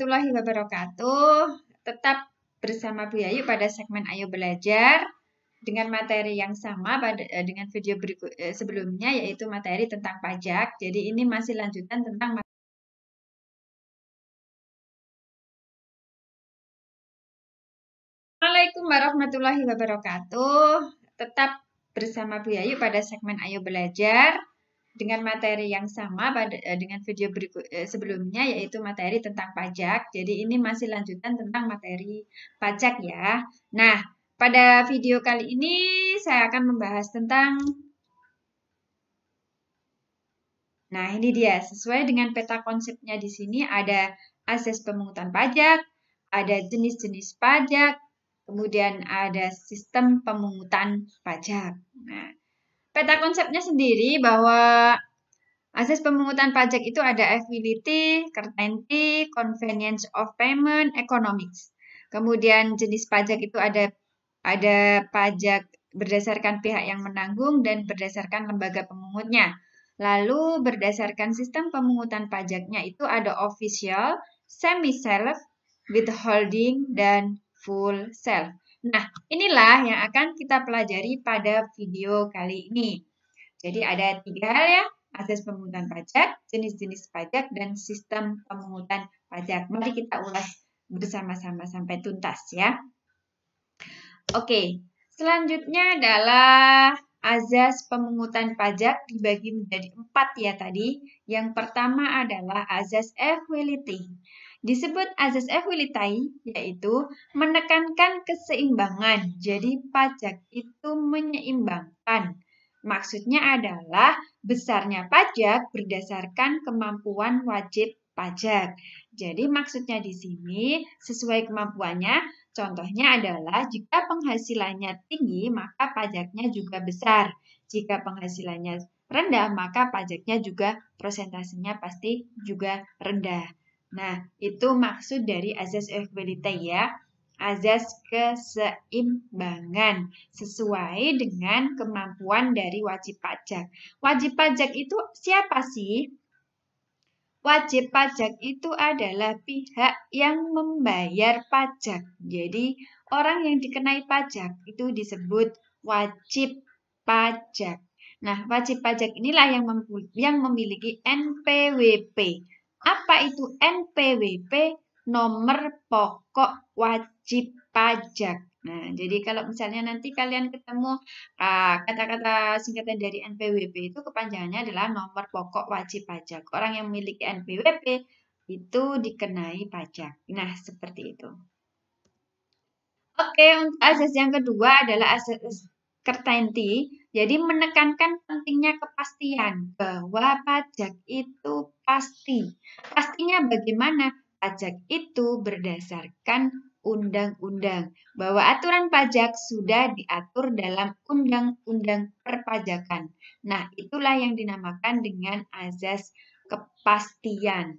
warahmatullahi wabarakatuh. Tetap bersama Bu Yayu pada segmen Ayo Belajar dengan materi yang sama pada eh, dengan video berikut eh, sebelumnya yaitu materi tentang pajak. Jadi ini masih lanjutan tentang Assalamualaikum warahmatullahi wabarakatuh. Tetap bersama Bu Yayu pada segmen Ayo Belajar dengan materi yang sama pada eh, dengan video berikut eh, sebelumnya yaitu materi tentang pajak. Jadi ini masih lanjutan tentang materi pajak ya. Nah, pada video kali ini saya akan membahas tentang Nah, ini dia. Sesuai dengan peta konsepnya di sini ada ases pemungutan pajak, ada jenis-jenis pajak, kemudian ada sistem pemungutan pajak. Nah, peta konsepnya sendiri bahwa asas pemungutan pajak itu ada ability, certainty, convenience of payment, economics. Kemudian jenis pajak itu ada ada pajak berdasarkan pihak yang menanggung dan berdasarkan lembaga pemungutnya. Lalu berdasarkan sistem pemungutan pajaknya itu ada official, semi-self, withholding, dan full self. Nah, inilah yang akan kita pelajari pada video kali ini. Jadi ada tiga hal ya, asas pemungutan pajak, jenis-jenis pajak, dan sistem pemungutan pajak. Mari kita ulas bersama-sama sampai tuntas ya. Oke, selanjutnya adalah azas pemungutan pajak dibagi menjadi empat ya tadi. Yang pertama adalah azas equality disebut azas equality, yaitu menekankan keseimbangan. Jadi pajak itu menyeimbangkan. Maksudnya adalah besarnya pajak berdasarkan kemampuan wajib pajak. Jadi maksudnya di sini sesuai kemampuannya. Contohnya adalah jika penghasilannya tinggi maka pajaknya juga besar. Jika penghasilannya rendah maka pajaknya juga persentasenya pasti juga rendah. Nah, itu maksud dari azas equality ya. Azas keseimbangan sesuai dengan kemampuan dari wajib pajak. Wajib pajak itu siapa sih? Wajib pajak itu adalah pihak yang membayar pajak. Jadi, orang yang dikenai pajak itu disebut wajib pajak. Nah, wajib pajak inilah yang yang memiliki NPWP apa itu NPWP? Nomor pokok wajib pajak. Nah, jadi kalau misalnya nanti kalian ketemu ah, kata-kata uh, singkatan dari NPWP itu kepanjangannya adalah nomor pokok wajib pajak. Orang yang memiliki NPWP itu dikenai pajak. Nah, seperti itu. Oke, untuk asas yang kedua adalah asas certainty. Jadi menekankan pentingnya kepastian bahwa pajak itu pasti. Pastinya bagaimana? Pajak itu berdasarkan undang-undang. Bahwa aturan pajak sudah diatur dalam undang-undang perpajakan. Nah, itulah yang dinamakan dengan azas kepastian.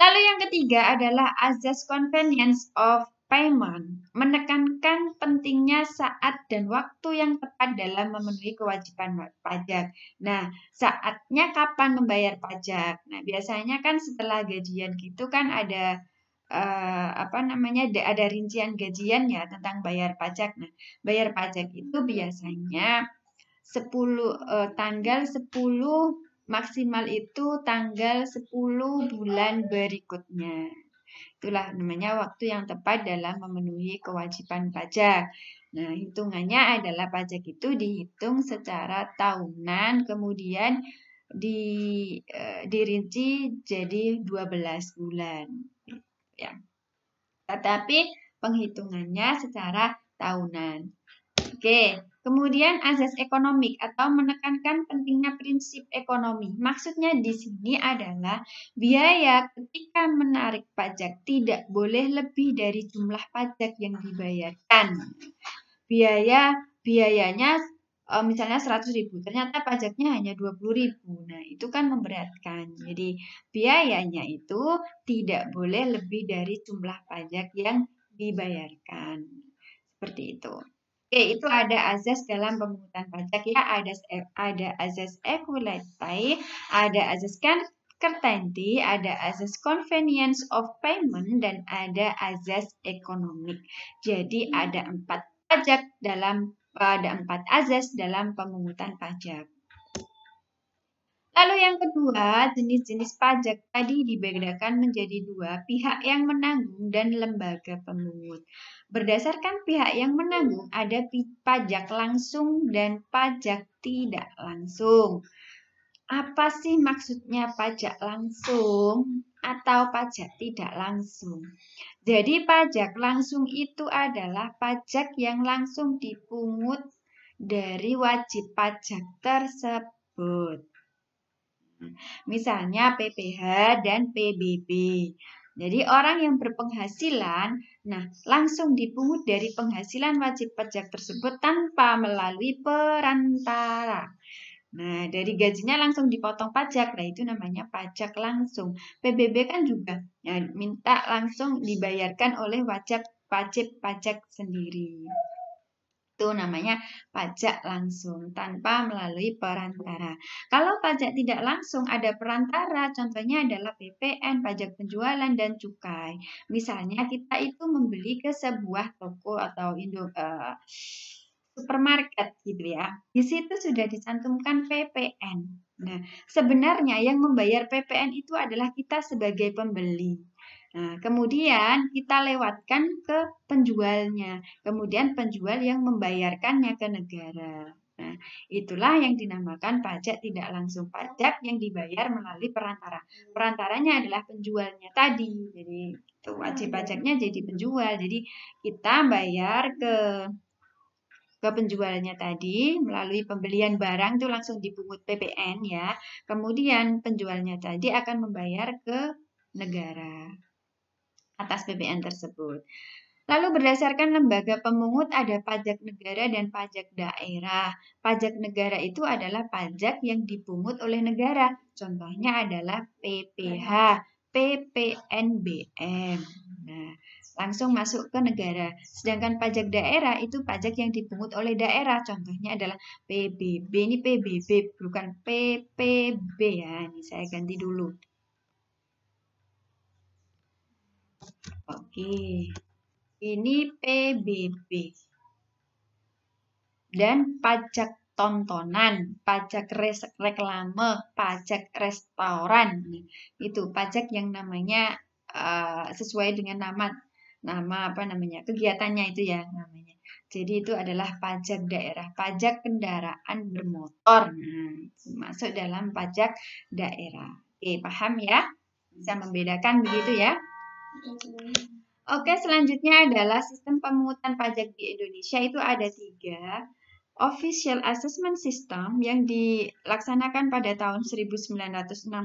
Lalu yang ketiga adalah azas convenience of payment pentingnya saat dan waktu yang tepat dalam memenuhi kewajiban pajak. Nah, saatnya kapan membayar pajak? Nah, biasanya kan setelah gajian gitu kan ada eh, apa namanya ada rincian gajian ya tentang bayar pajak. Nah, bayar pajak itu biasanya 10 eh, tanggal 10 maksimal itu tanggal 10 bulan berikutnya. Itulah namanya waktu yang tepat dalam memenuhi kewajiban pajak. Nah, hitungannya adalah pajak itu dihitung secara tahunan, kemudian di e, dirinci jadi 12 bulan. Ya. Tetapi penghitungannya secara tahunan. Oke. Kemudian azas ekonomik atau menekankan pentingnya prinsip ekonomi. Maksudnya di sini adalah biaya ketika menarik pajak tidak boleh lebih dari jumlah pajak yang dibayarkan. Biaya biayanya e, misalnya 100 ribu, ternyata pajaknya hanya 20 ribu. Nah, itu kan memberatkan. Jadi, biayanya itu tidak boleh lebih dari jumlah pajak yang dibayarkan. Seperti itu. Oke, itu ada azas dalam pemungutan pajak ya, ada ada azas equality, ada azas kan ada azas convenience of payment dan ada azas ekonomik. Jadi ada empat pajak dalam ada empat azas dalam pemungutan pajak. Lalu yang kedua, jenis-jenis pajak tadi dibedakan menjadi dua, pihak yang menanggung dan lembaga pemungut. Berdasarkan pihak yang menanggung, ada pajak langsung dan pajak tidak langsung. Apa sih maksudnya pajak langsung atau pajak tidak langsung? Jadi pajak langsung itu adalah pajak yang langsung dipungut dari wajib pajak tersebut. Misalnya PPH dan PBB. Jadi orang yang berpenghasilan, nah langsung dipungut dari penghasilan wajib pajak tersebut tanpa melalui perantara. Nah, dari gajinya langsung dipotong pajak, nah itu namanya pajak langsung. PBB kan juga ya, minta langsung dibayarkan oleh wajib pajak pajak sendiri. Itu namanya pajak langsung tanpa melalui perantara. Kalau pajak tidak langsung ada perantara, contohnya adalah PPN, pajak penjualan dan cukai. Misalnya kita itu membeli ke sebuah toko atau Indo uh, supermarket gitu ya. Di situ sudah dicantumkan PPN. Nah, sebenarnya yang membayar PPN itu adalah kita sebagai pembeli. Nah, kemudian kita lewatkan ke penjualnya, kemudian penjual yang membayarkannya ke negara. Nah, itulah yang dinamakan pajak tidak langsung pajak yang dibayar melalui perantara. Perantaranya adalah penjualnya tadi. Jadi itu wajib pajaknya jadi penjual. Jadi kita bayar ke ke penjualnya tadi melalui pembelian barang itu langsung dipungut PPN ya. Kemudian penjualnya tadi akan membayar ke negara atas PBN tersebut. Lalu berdasarkan lembaga pemungut ada pajak negara dan pajak daerah. Pajak negara itu adalah pajak yang dipungut oleh negara. Contohnya adalah PPH, PPNBM. Nah, langsung masuk ke negara. Sedangkan pajak daerah itu pajak yang dipungut oleh daerah. Contohnya adalah PBB. Ini PBB bukan PPB ya. Ini saya ganti dulu. Oke. Ini PBB. Dan pajak tontonan, pajak reklame, pajak restoran. Itu pajak yang namanya uh, sesuai dengan nama nama apa namanya? kegiatannya itu ya namanya. Jadi itu adalah pajak daerah, pajak kendaraan bermotor. Hmm, masuk dalam pajak daerah. Oke, paham ya? Bisa membedakan begitu ya? Mm-hmm. Oke, selanjutnya adalah sistem pemungutan pajak di Indonesia itu ada tiga. Official Assessment System yang dilaksanakan pada tahun 1967.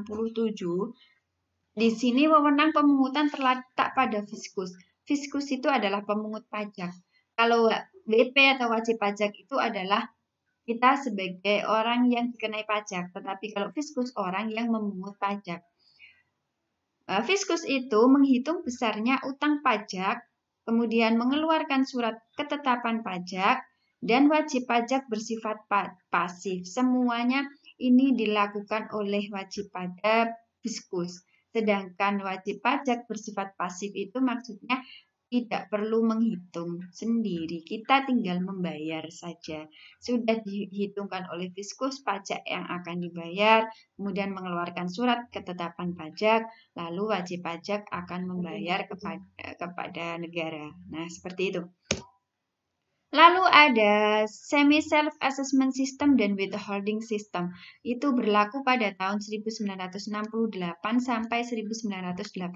Di sini wewenang pemungutan terletak pada fiskus. Fiskus itu adalah pemungut pajak. Kalau WP atau wajib pajak itu adalah kita sebagai orang yang dikenai pajak, tetapi kalau fiskus orang yang memungut pajak. Eh, fiskus itu menghitung besarnya utang pajak, kemudian mengeluarkan surat ketetapan pajak, dan wajib pajak bersifat pasif. Semuanya ini dilakukan oleh wajib pajak fiskus. Sedangkan wajib pajak bersifat pasif itu maksudnya tidak perlu menghitung sendiri, kita tinggal membayar saja. Sudah dihitungkan oleh fiskus pajak yang akan dibayar, kemudian mengeluarkan surat ketetapan pajak, lalu wajib pajak akan membayar kepada, kepada negara. Nah, seperti itu. Lalu ada semi self assessment system dan withholding system. Itu berlaku pada tahun 1968 sampai 1983.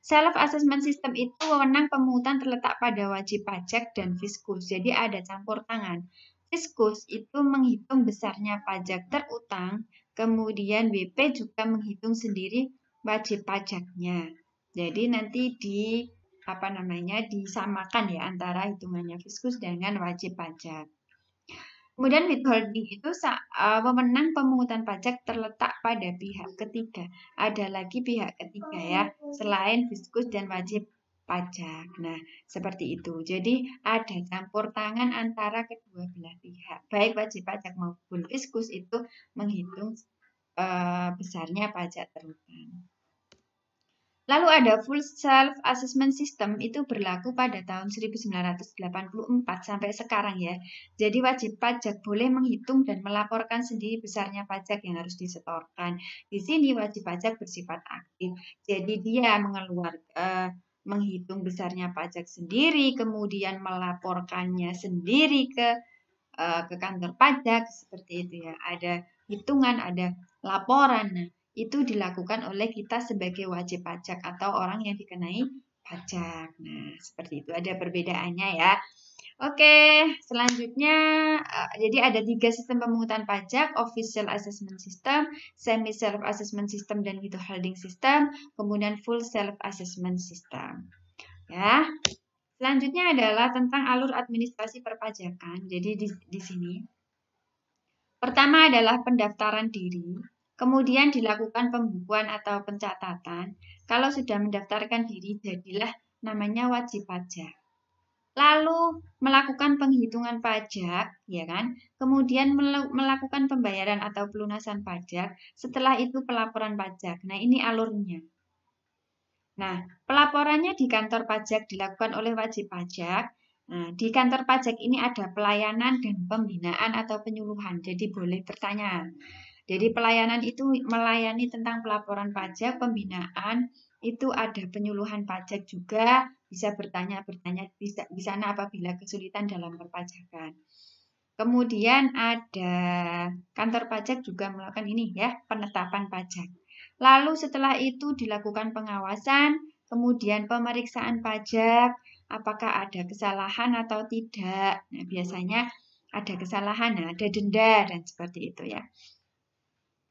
Self assessment system itu wewenang pemungutan terletak pada wajib pajak dan fiskus. Jadi ada campur tangan. Fiskus itu menghitung besarnya pajak terutang, kemudian WP juga menghitung sendiri wajib pajaknya. Jadi nanti di apa namanya disamakan ya antara hitungannya fiskus dengan wajib pajak. Kemudian withholding itu e, wewenang pemungutan pajak terletak pada pihak ketiga. Ada lagi pihak ketiga ya, selain fiskus dan wajib pajak. Nah, seperti itu. Jadi ada campur tangan antara kedua belah pihak. Baik wajib pajak maupun fiskus itu menghitung uh, besarnya pajak terutama. Lalu ada full self assessment system itu berlaku pada tahun 1984 sampai sekarang ya. Jadi wajib pajak boleh menghitung dan melaporkan sendiri besarnya pajak yang harus disetorkan. Di sini wajib pajak bersifat aktif. Jadi dia mengeluarkan uh, eh, menghitung besarnya pajak sendiri, kemudian melaporkannya sendiri ke uh, ke kantor pajak seperti itu ya. Ada hitungan, ada laporan. Nah, itu dilakukan oleh kita sebagai wajib pajak atau orang yang dikenai pajak. Nah, seperti itu ada perbedaannya ya. Oke, selanjutnya eh, jadi ada tiga sistem pemungutan pajak, official assessment system, semi self assessment system dan gitu holding system, kemudian full self assessment system. Ya. Selanjutnya adalah tentang alur administrasi perpajakan. Jadi di, di sini pertama adalah pendaftaran diri. Kemudian dilakukan pembukuan atau pencatatan. Kalau sudah mendaftarkan diri, jadilah namanya wajib pajak. Lalu melakukan penghitungan pajak, ya kan? Kemudian melakukan pembayaran atau pelunasan pajak. Setelah itu pelaporan pajak. Nah, ini alurnya. Nah, pelaporannya di kantor pajak dilakukan oleh wajib pajak. Nah, di kantor pajak ini ada pelayanan dan pembinaan atau penyuluhan. Jadi boleh bertanya. Jadi pelayanan itu melayani tentang pelaporan pajak, pembinaan, itu ada penyuluhan pajak juga, bisa bertanya-bertanya di sana apabila kesulitan dalam perpajakan. Kemudian ada kantor pajak juga melakukan ini ya, penetapan pajak. Lalu setelah itu dilakukan pengawasan, kemudian pemeriksaan pajak, apakah ada kesalahan atau tidak. Nah, biasanya ada kesalahan, ada denda dan seperti itu ya.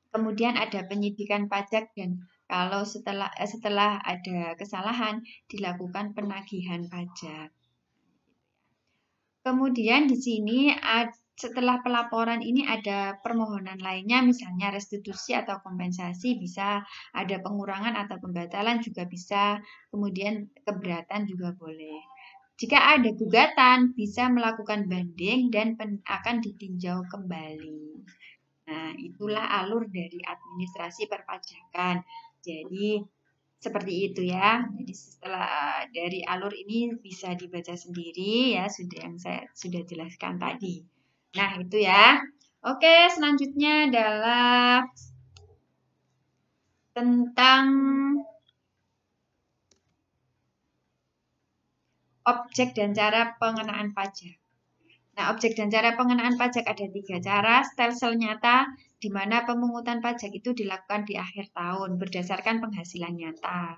Kemudian ada penyidikan pajak dan kalau setelah eh, setelah ada kesalahan dilakukan penagihan pajak. Kemudian di sini setelah pelaporan ini ada permohonan lainnya misalnya restitusi atau kompensasi bisa ada pengurangan atau pembatalan juga bisa kemudian keberatan juga boleh. Jika ada gugatan bisa melakukan banding dan akan ditinjau kembali. Nah, itulah alur dari administrasi perpajakan. Jadi seperti itu ya. Jadi setelah eh, dari alur ini bisa dibaca sendiri ya, sudah yang saya sudah jelaskan tadi. Nah, itu ya. Oke, selanjutnya adalah tentang objek dan cara pengenaan pajak. Nah, objek dan cara pengenaan pajak ada tiga cara. Stelsel nyata, di mana pemungutan pajak itu dilakukan di akhir tahun berdasarkan penghasilan nyata.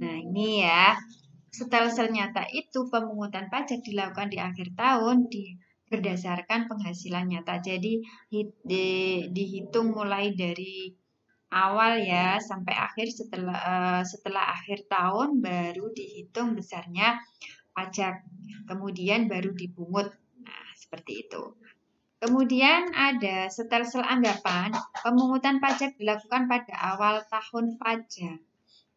Nah, ini ya. Stelsel nyata itu pemungutan pajak dilakukan di akhir tahun di berdasarkan penghasilan nyata. Jadi di, dihitung mulai dari awal ya sampai akhir setelah eh, setelah akhir tahun baru dihitung besarnya pajak. Kemudian baru dipungut seperti itu. Kemudian ada setersel anggapan, pemungutan pajak dilakukan pada awal tahun pajak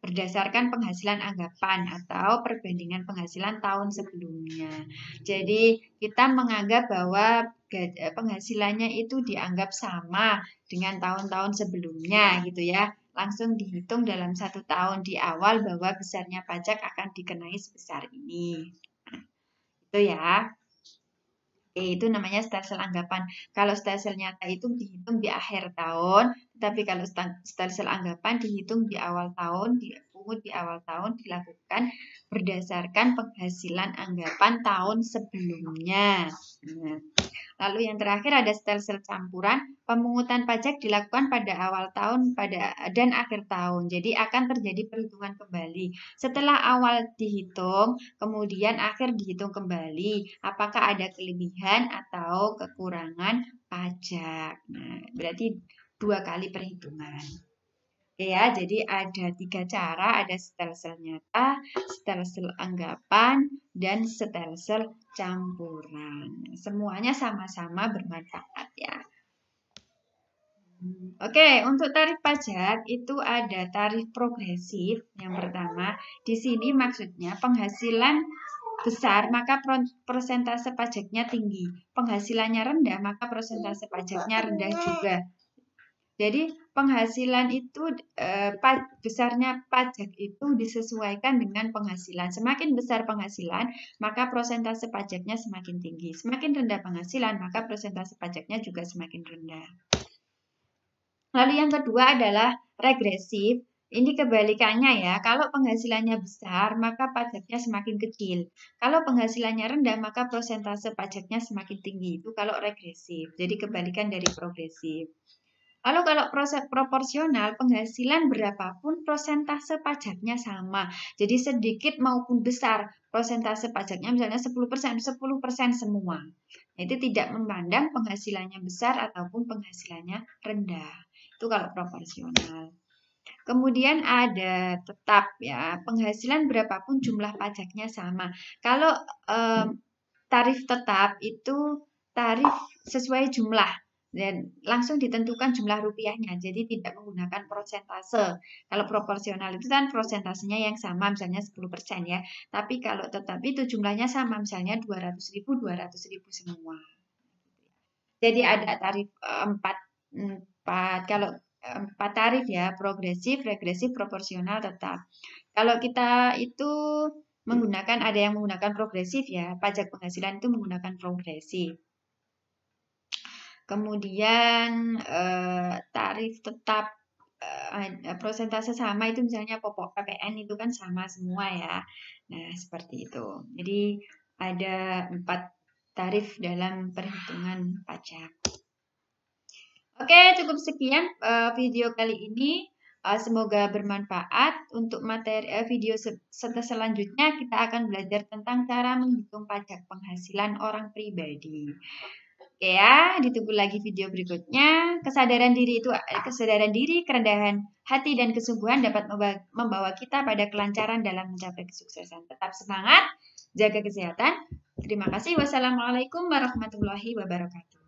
berdasarkan penghasilan anggapan atau perbandingan penghasilan tahun sebelumnya. Jadi kita menganggap bahwa eh, penghasilannya itu dianggap sama dengan tahun-tahun sebelumnya gitu ya. Langsung dihitung dalam satu tahun di awal bahwa besarnya pajak akan dikenai sebesar ini. itu ya itu namanya stelsel anggapan. Kalau stelsel nyata itu dihitung di akhir tahun, tapi kalau stelsel anggapan dihitung di awal tahun, di pungut di awal tahun dilakukan berdasarkan penghasilan anggapan tahun sebelumnya. Lalu yang terakhir ada stelsel campuran. Pemungutan pajak dilakukan pada awal tahun pada dan akhir tahun. Jadi akan terjadi perhitungan kembali. Setelah awal dihitung, kemudian akhir dihitung kembali. Apakah ada kelebihan atau kekurangan pajak? Nah, berarti dua kali perhitungan. Oke ya, jadi ada tiga cara, ada setel-sel nyata, setel-sel anggapan, dan setel-sel campuran. Semuanya sama-sama bermanfaat ya. Oke, untuk tarif pajak itu ada tarif progresif yang pertama. Di sini maksudnya penghasilan besar maka persentase pajaknya tinggi. Penghasilannya rendah maka persentase pajaknya rendah juga. Jadi penghasilan itu eh, besarnya pajak itu disesuaikan dengan penghasilan. Semakin besar penghasilan, maka prosentase pajaknya semakin tinggi. Semakin rendah penghasilan, maka prosentase pajaknya juga semakin rendah. Lalu yang kedua adalah regresif. Ini kebalikannya ya, kalau penghasilannya besar maka pajaknya semakin kecil. Kalau penghasilannya rendah maka prosentase pajaknya semakin tinggi. Itu kalau regresif. Jadi kebalikan dari progresif. Lalu kalau proses proporsional, penghasilan berapapun prosentase pajaknya sama. Jadi sedikit maupun besar prosentase pajaknya misalnya 10%, 10% semua. Itu tidak memandang penghasilannya besar ataupun penghasilannya rendah. Itu kalau proporsional. Kemudian ada tetap ya, penghasilan berapapun jumlah pajaknya sama. Kalau eh, tarif tetap itu tarif sesuai jumlah dan langsung ditentukan jumlah rupiahnya jadi tidak menggunakan prosentase kalau proporsional itu kan prosentasenya yang sama misalnya 10% ya tapi kalau tetapi itu jumlahnya sama misalnya ratus ribu ratus ribu semua jadi ada tarif eh, empat empat kalau eh, empat tarif ya progresif regresif proporsional tetap kalau kita itu menggunakan ada yang menggunakan progresif ya pajak penghasilan itu menggunakan progresif Kemudian eh, tarif tetap eh, eh, prosentase sama itu misalnya popok PPN itu kan sama semua ya. Nah, seperti itu. Jadi ada empat tarif dalam perhitungan pajak. Oke, cukup sekian uh, video kali ini. Uh, semoga bermanfaat. Untuk materi uh, video se selanjutnya kita akan belajar tentang cara menghitung pajak penghasilan orang pribadi. Oke ya, ditunggu lagi video berikutnya. Kesadaran diri itu eh, kesadaran diri, kerendahan hati dan kesungguhan dapat membawa kita pada kelancaran dalam mencapai kesuksesan. Tetap semangat, jaga kesehatan. Terima kasih. Wassalamualaikum warahmatullahi wabarakatuh.